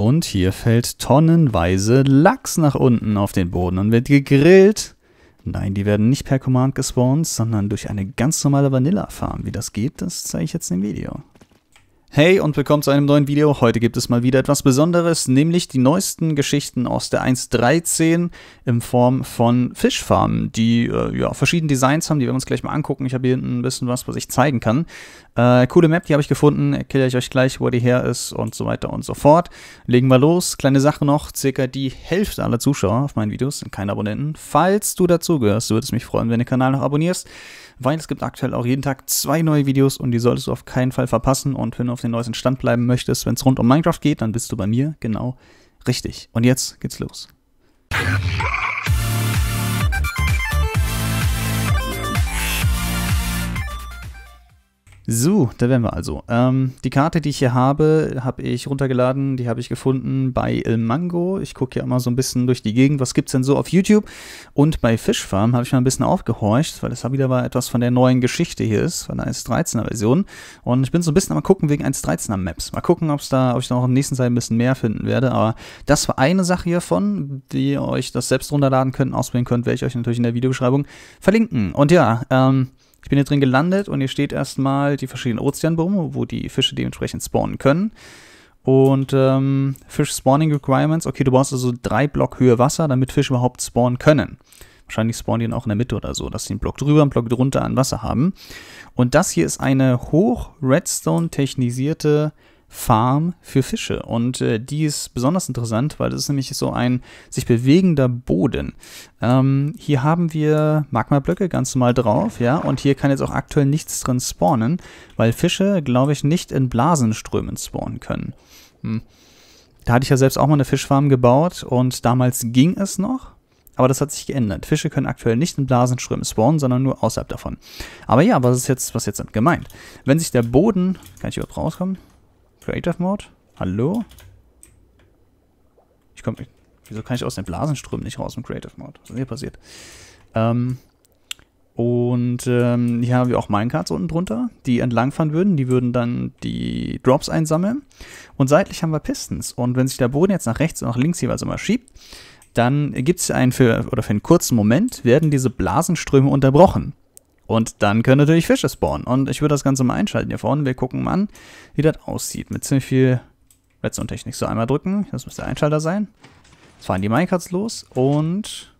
Und hier fällt tonnenweise Lachs nach unten auf den Boden und wird gegrillt. Nein, die werden nicht per Command gespawnt, sondern durch eine ganz normale Vanilla-Farm. Wie das geht, das zeige ich jetzt im Video. Hey und willkommen zu einem neuen Video. Heute gibt es mal wieder etwas Besonderes, nämlich die neuesten Geschichten aus der 1.13 in Form von Fischfarmen, die äh, ja, verschiedene Designs haben, die werden wir uns gleich mal angucken. Ich habe hier hinten ein bisschen was, was ich zeigen kann. Äh, coole Map, die habe ich gefunden, erkläre ich euch gleich, wo die her ist und so weiter und so fort. Legen wir los. Kleine Sache noch, circa die Hälfte aller Zuschauer auf meinen Videos sind keine Abonnenten. Falls du dazugehörst, würde es mich freuen, wenn du den Kanal noch abonnierst weil es gibt aktuell auch jeden Tag zwei neue Videos und die solltest du auf keinen Fall verpassen. Und wenn du auf den neuesten Stand bleiben möchtest, wenn es rund um Minecraft geht, dann bist du bei mir genau richtig. Und jetzt geht's los. So, da wären wir also. Ähm, die Karte, die ich hier habe, habe ich runtergeladen, die habe ich gefunden bei El Mango. Ich gucke ja immer so ein bisschen durch die Gegend, was gibt's denn so auf YouTube? Und bei Fischfarm habe ich mal ein bisschen aufgehorcht, weil das wieder mal etwas von der neuen Geschichte hier ist, von der 1.13er Version. Und ich bin so ein bisschen am gucken wegen 1.13er Maps. Mal gucken, ob's da, ob ich da auch in der nächsten Zeit ein bisschen mehr finden werde. Aber das war eine Sache hiervon, die ihr euch das selbst runterladen könnt, ausprobieren könnt, werde ich euch natürlich in der Videobeschreibung verlinken. Und ja, ähm, ich bin hier drin gelandet und hier steht erstmal die verschiedenen Ozeanbäume, wo die Fische dementsprechend spawnen können. Und ähm, Fish Spawning Requirements, okay, du brauchst also drei Block Höhe Wasser, damit Fische überhaupt spawnen können. Wahrscheinlich spawnen die dann auch in der Mitte oder so, dass sie einen Block drüber, einen Block drunter an Wasser haben. Und das hier ist eine hoch Redstone-technisierte Farm für Fische. Und äh, die ist besonders interessant, weil das ist nämlich so ein sich bewegender Boden. Ähm, hier haben wir Magma-Blöcke ganz normal drauf, ja, und hier kann jetzt auch aktuell nichts drin spawnen, weil Fische, glaube ich, nicht in Blasenströmen spawnen können. Hm. Da hatte ich ja selbst auch mal eine Fischfarm gebaut und damals ging es noch. Aber das hat sich geändert. Fische können aktuell nicht in Blasenströmen spawnen, sondern nur außerhalb davon. Aber ja, was ist jetzt, was jetzt gemeint? Wenn sich der Boden, kann ich überhaupt rauskommen? Creative Mode? Hallo? Ich komme. Wieso kann ich aus den Blasenströmen nicht raus im Creative Mode? Was ist denn hier passiert? Ähm, und ähm, hier haben wir auch Minecarts unten drunter, die entlangfahren würden. Die würden dann die Drops einsammeln. Und seitlich haben wir Pistons. Und wenn sich der Boden jetzt nach rechts und nach links jeweils immer schiebt, dann gibt es einen für, oder für einen kurzen Moment werden diese Blasenströme unterbrochen. Und dann können natürlich Fische spawnen. Und ich würde das Ganze mal einschalten hier vorne. Wir gucken mal an, wie das aussieht. Mit ziemlich viel Redstone-Technik. So, einmal drücken. Das müsste der Einschalter sein. Jetzt fahren die Minecarts los und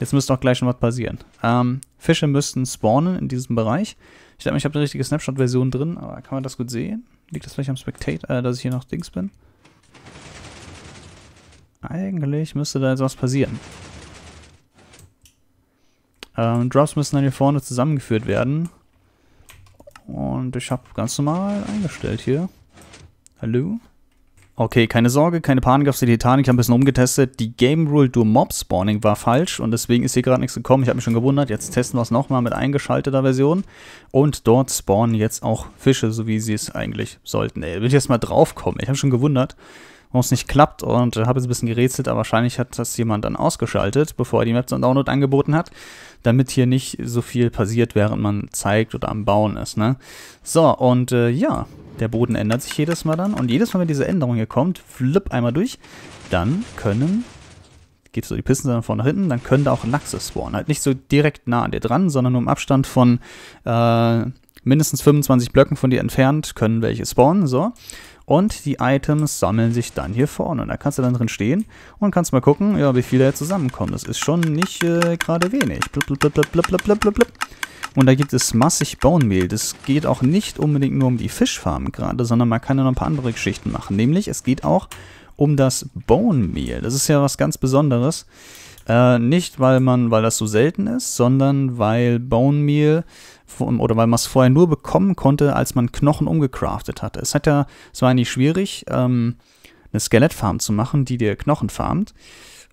jetzt müsste auch gleich schon was passieren. Ähm, Fische müssten spawnen in diesem Bereich. Ich glaube, ich habe eine richtige Snapshot-Version drin, aber kann man das gut sehen? Liegt das vielleicht am Spectator, äh, dass ich hier noch Dings bin? Eigentlich müsste da jetzt was passieren. Ähm, Drops müssen dann hier vorne zusammengeführt werden. Und ich habe ganz normal eingestellt hier. Hallo? Okay, keine Sorge, keine Panik auf die Titanic. Ich habe ein bisschen umgetestet. Die Game Rule durch Mob Spawning war falsch und deswegen ist hier gerade nichts gekommen. Ich habe mich schon gewundert. Jetzt testen wir es nochmal mit eingeschalteter Version. Und dort spawnen jetzt auch Fische, so wie sie es eigentlich sollten. Ey, will ich jetzt mal draufkommen. Ich habe schon gewundert, warum es nicht klappt und habe jetzt ein bisschen gerätselt, aber wahrscheinlich hat das jemand dann ausgeschaltet, bevor er die Maps und Download angeboten hat, damit hier nicht so viel passiert, während man zeigt oder am Bauen ist. Ne? So, und äh, ja, der Boden ändert sich jedes Mal dann. Und jedes Mal, wenn diese Änderung hier kommt, flip einmal durch, dann können, geht so die Pisten dann vorne nach hinten, dann können da auch Lachse spawnen. Halt nicht so direkt nah an dir dran, sondern nur im Abstand von äh, mindestens 25 Blöcken von dir entfernt können welche spawnen. So. Und die Items sammeln sich dann hier vorne. Und da kannst du dann drin stehen und kannst mal gucken, ja, wie viele da zusammenkommen. Das ist schon nicht äh, gerade wenig. Blub, blub, blub, blub, blub, blub, blub, blub. Und da gibt es massig Bone Meal. Das geht auch nicht unbedingt nur um die Fischfarm gerade, sondern man kann ja noch ein paar andere Geschichten machen. Nämlich, es geht auch um das Bone Meal. Das ist ja was ganz Besonderes. Äh, nicht, weil man, weil das so selten ist, sondern weil Bone Meal oder weil man es vorher nur bekommen konnte, als man Knochen umgecraftet hatte. Es hat ja, es war eigentlich schwierig, ähm, eine Skelettfarm zu machen, die dir Knochen farmt.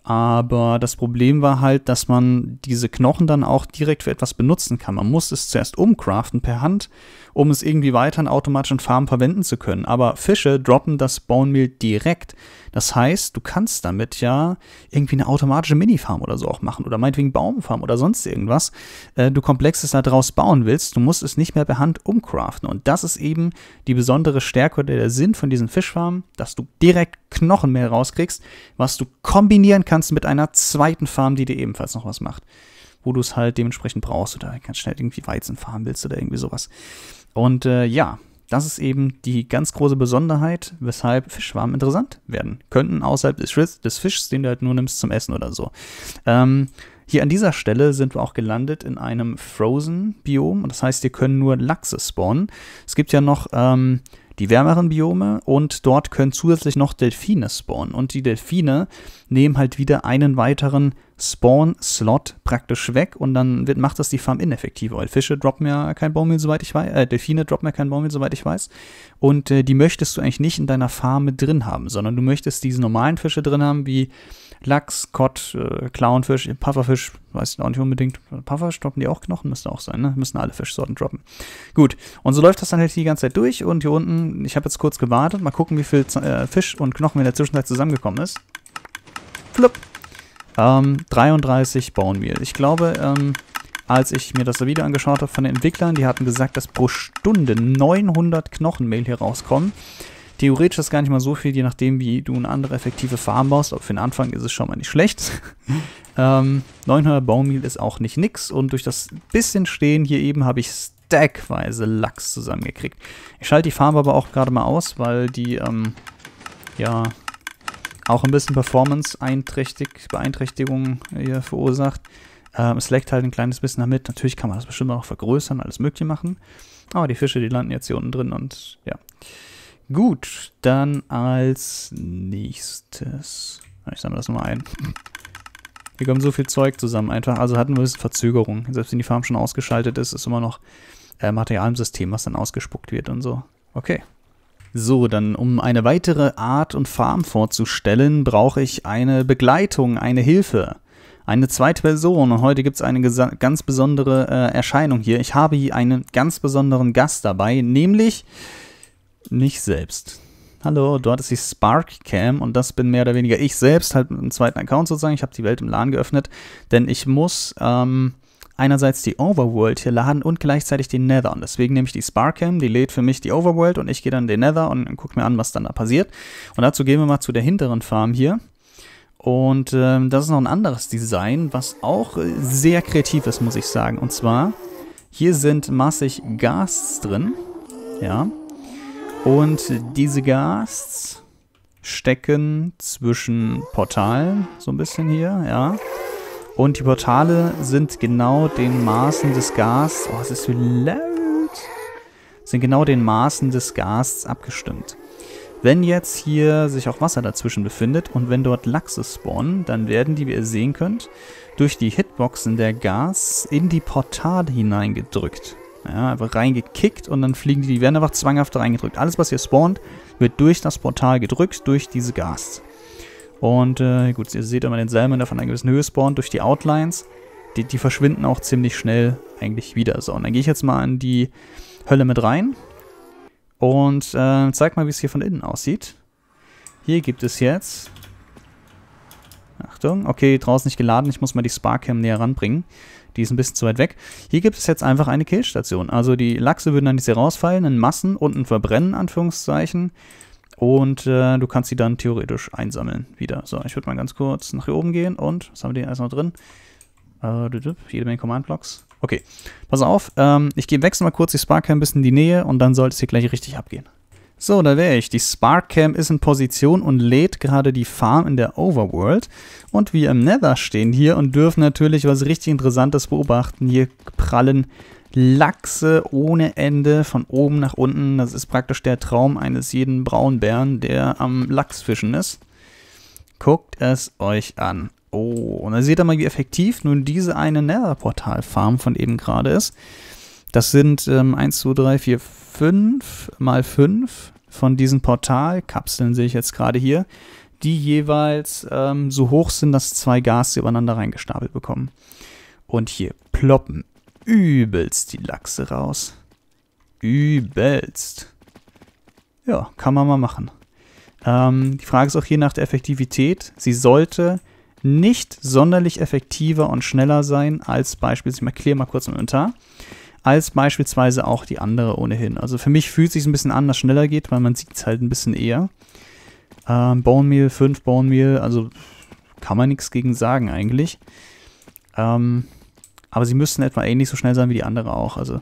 Aber das Problem war halt, dass man diese Knochen dann auch direkt für etwas benutzen kann. Man muss es zuerst umcraften per Hand um es irgendwie weiter in automatischen Farmen verwenden zu können. Aber Fische droppen das Bone Meal direkt. Das heißt, du kannst damit ja irgendwie eine automatische Mini-Farm oder so auch machen oder meinetwegen Baumfarm oder sonst irgendwas. Äh, du komplexes da draus bauen willst, du musst es nicht mehr per Hand umcraften. Und das ist eben die besondere Stärke oder der Sinn von diesen Fischfarmen, dass du direkt Knochenmehl rauskriegst, was du kombinieren kannst mit einer zweiten Farm, die dir ebenfalls noch was macht wo du es halt dementsprechend brauchst oder ganz schnell irgendwie Weizen fahren willst oder irgendwie sowas. Und äh, ja, das ist eben die ganz große Besonderheit, weshalb Fischwarm interessant werden könnten, außerhalb des, Fischs, den du halt nur nimmst zum Essen oder so. Ähm, hier an dieser Stelle sind wir auch gelandet in einem Frozen-Biom. und Das heißt, hier können nur Lachse spawnen. Es gibt ja noch ähm, die wärmeren Biome und dort können zusätzlich noch Delfine spawnen. Und die Delfine nehmen halt wieder einen weiteren Spawn-Slot praktisch weg und dann wird, macht das die Farm ineffektiv, weil Fische droppen ja kein Baumehl, soweit ich weiß, äh, Delfine droppen ja kein Baumehl, soweit ich weiß. Und äh, die möchtest du eigentlich nicht in deiner Farm mit drin haben, sondern du möchtest diese normalen Fische drin haben, wie Lachs, Kott, äh, Clownfisch, Pufferfisch, weiß ich auch nicht unbedingt. Pufferfisch droppen die auch Knochen, müsste auch sein, ne? Müssen alle Fischsorten droppen. Gut, und so läuft das dann halt die ganze Zeit durch und hier unten, ich habe jetzt kurz gewartet, mal gucken, wie viel äh, Fisch und Knochen in der Zwischenzeit zusammengekommen ist. Flupp, ähm, 33 Bauernmehl. Ich glaube, ähm, als ich mir das Video angeschaut habe von den Entwicklern, die hatten gesagt, dass pro Stunde 900 Knochenmehl hier rauskommen. Theoretisch ist das gar nicht mal so viel, je nachdem, wie du eine andere effektive Farm baust. Aber für den Anfang ist es schon mal nicht schlecht. ähm, 900 Baumehl ist auch nicht nix. Und durch das bisschen Stehen hier eben habe ich stackweise Lachs zusammengekriegt. Ich schalte die Farm aber auch gerade mal aus, weil die, ähm, ja, auch ein bisschen Performance-Beeinträchtigung äh, hier verursacht. Ähm, es leckt halt ein kleines bisschen damit. Natürlich kann man das bestimmt auch vergrößern, alles mögliche machen. Aber die Fische, die landen jetzt hier unten drin und ja. Gut, dann als nächstes. Ich sammle das nochmal ein. Hier kommen so viel Zeug zusammen einfach. Also hatten wir ein bisschen Verzögerung. Selbst wenn die Farm schon ausgeschaltet ist, ist immer noch äh, Material im System, was dann ausgespuckt wird und so. Okay, so, dann um eine weitere Art und Farm vorzustellen, brauche ich eine Begleitung, eine Hilfe. Eine zweite Person und heute gibt es eine ganz besondere äh, Erscheinung hier. Ich habe hier einen ganz besonderen Gast dabei, nämlich mich selbst. Hallo, dort ist die Spark Cam und das bin mehr oder weniger ich selbst, halt mit einem zweiten Account sozusagen. Ich habe die Welt im LAN geöffnet, denn ich muss ähm, einerseits die Overworld hier laden und gleichzeitig den Nether. Und deswegen nehme ich die Sparkcam, die lädt für mich die Overworld und ich gehe dann den Nether und gucke mir an, was dann da passiert. Und dazu gehen wir mal zu der hinteren Farm hier. Und ähm, das ist noch ein anderes Design, was auch äh, sehr kreativ ist, muss ich sagen. Und zwar, hier sind massig Ghasts drin. Ja. Und diese Ghasts stecken zwischen Portalen, so ein bisschen hier, ja. Und die Portale sind genau den Maßen des Gas. Oh, es ist so laut. Sind genau den Maßen des Gasts abgestimmt. Wenn jetzt hier sich auch Wasser dazwischen befindet und wenn dort Lachse spawnen, dann werden die, wie ihr sehen könnt, durch die Hitboxen der Gas in die Portale hineingedrückt. Ja, einfach reingekickt und dann fliegen die, die werden einfach zwanghaft reingedrückt. Alles, was hier spawnt, wird durch das Portal gedrückt, durch diese Gas. Und äh, gut, ihr seht immer den Salamander von einer gewissen Höhe spawnt durch die Outlines. Die, die, verschwinden auch ziemlich schnell eigentlich wieder. So, und dann gehe ich jetzt mal in die Hölle mit rein und äh, zeig mal, wie es hier von innen aussieht. Hier gibt es jetzt... Achtung, okay, draußen nicht geladen, ich muss mal die Sparkcam näher ranbringen. Die ist ein bisschen zu weit weg. Hier gibt es jetzt einfach eine Killstation. Also die Lachse würden dann nicht sehr rausfallen, in Massen unten verbrennen, Anführungszeichen. Und äh, du kannst sie dann theoretisch einsammeln wieder. So, ich würde mal ganz kurz nach hier oben gehen und was haben wir denn erstmal drin? Äh, jede Menge Command-Blocks. Okay, pass auf. Ähm, ich gehe wechsel mal kurz die Spark Cam ein bisschen in die Nähe und dann sollte es hier gleich richtig abgehen. So, da wäre ich. Die Spark Cam ist in Position und lädt gerade die Farm in der Overworld. Und wir im Nether stehen hier und dürfen natürlich was richtig Interessantes beobachten. Hier prallen Lachse ohne Ende von oben nach unten. Das ist praktisch der Traum eines jeden Braunbären, der am Lachsfischen ist. Guckt es euch an. Oh, und da seht ihr mal, wie effektiv nun diese eine Nether-Portal-Farm von eben gerade ist. Das sind ähm, 1, 2, 3, 4, 5 mal 5 von diesen Portalkapseln, sehe ich jetzt gerade hier, die jeweils ähm, so hoch sind, dass zwei Gas übereinander reingestapelt bekommen. Und hier ploppen übelst die Lachse raus. Übelst. Ja, kann man mal machen. Ähm, die Frage ist auch hier nach der Effektivität. Sie sollte nicht sonderlich effektiver und schneller sein als beispielsweise, ich markiere mal kurz im Inventar, als beispielsweise auch die andere ohnehin. Also für mich fühlt es sich ein bisschen an, dass es schneller geht, weil man sieht es halt ein bisschen eher. Ähm, Bone Meal, 5 Bone Meal, also kann man nichts gegen sagen eigentlich. Ähm, aber sie müssen etwa ähnlich so schnell sein wie die andere auch. Also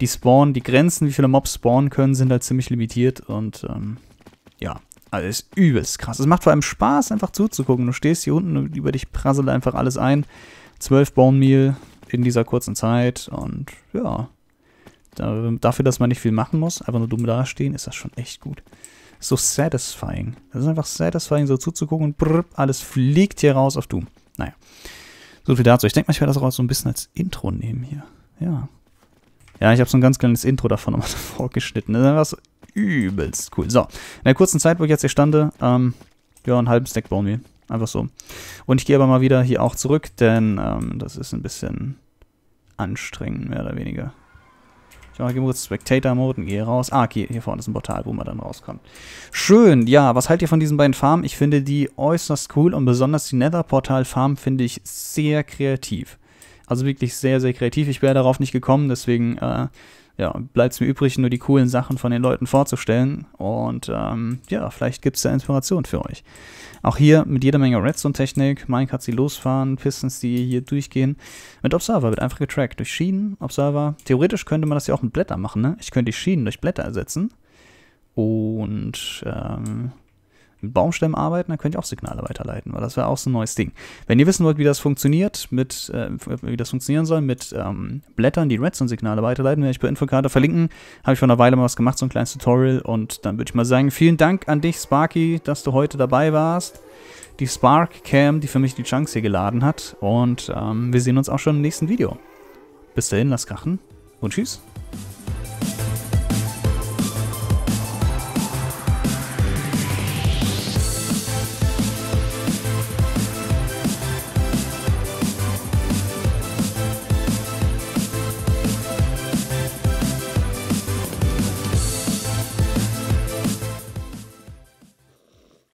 die Spawn, die Grenzen, wie viele Mobs spawnen können, sind halt ziemlich limitiert und ähm, ja, also übelst krass. Es macht vor allem Spaß, einfach zuzugucken. Du stehst hier unten und über dich prasselt einfach alles ein. Zwölf Bone Meal in dieser kurzen Zeit und ja, dafür, dass man nicht viel machen muss, einfach nur dumm dastehen, ist das schon echt gut so satisfying. Das ist einfach satisfying, so zuzugucken und brrr, alles fliegt hier raus auf Doom. Naja. So viel dazu. Ich denke mal, ich werde das auch so ein bisschen als Intro nehmen hier. Ja. Ja, ich habe so ein ganz kleines Intro davon nochmal vorgeschnitten. Das war so übelst cool. So, in der kurzen Zeit, wo ich jetzt hier stande, ähm, ja, einen halben Stack bauen wir. Einfach so. Und ich gehe aber mal wieder hier auch zurück, denn ähm, das ist ein bisschen anstrengend, mehr oder weniger mal kurz Spectator-Mode und gehe raus. Ah, hier, hier vorne ist ein Portal, wo man dann rauskommt. Schön, ja, was haltet ihr von diesen beiden Farmen? Ich finde die äußerst cool und besonders die Nether-Portal-Farm finde ich sehr kreativ. Also wirklich sehr, sehr kreativ. Ich wäre darauf nicht gekommen, deswegen äh, ja, bleibt es mir übrig, nur die coolen Sachen von den Leuten vorzustellen. Und ähm, ja, vielleicht gibt es da Inspiration für euch. Auch hier mit jeder Menge Redstone-Technik. Mike hat sie losfahren, Pistons, die hier durchgehen. Mit Observer wird einfach getrackt. Durch Schienen, Observer. Theoretisch könnte man das ja auch mit Blätter machen, ne? Ich könnte die Schienen durch Blätter ersetzen. Und ähm, mit Baumstämmen arbeiten, dann könnt ihr auch Signale weiterleiten, weil das wäre auch so ein neues Ding. Wenn ihr wissen wollt, wie das funktioniert, mit, äh, wie das funktionieren soll, mit ähm, Blättern, die Redstone-Signale weiterleiten, werde ich bei Infokarte verlinken. Habe ich vor einer Weile mal was gemacht, so ein kleines Tutorial. Und dann würde ich mal sagen, vielen Dank an dich, Sparky, dass du heute dabei warst. Die Spark Cam, die für mich die Chunks hier geladen hat. Und ähm, wir sehen uns auch schon im nächsten Video. Bis dahin, lass krachen und tschüss.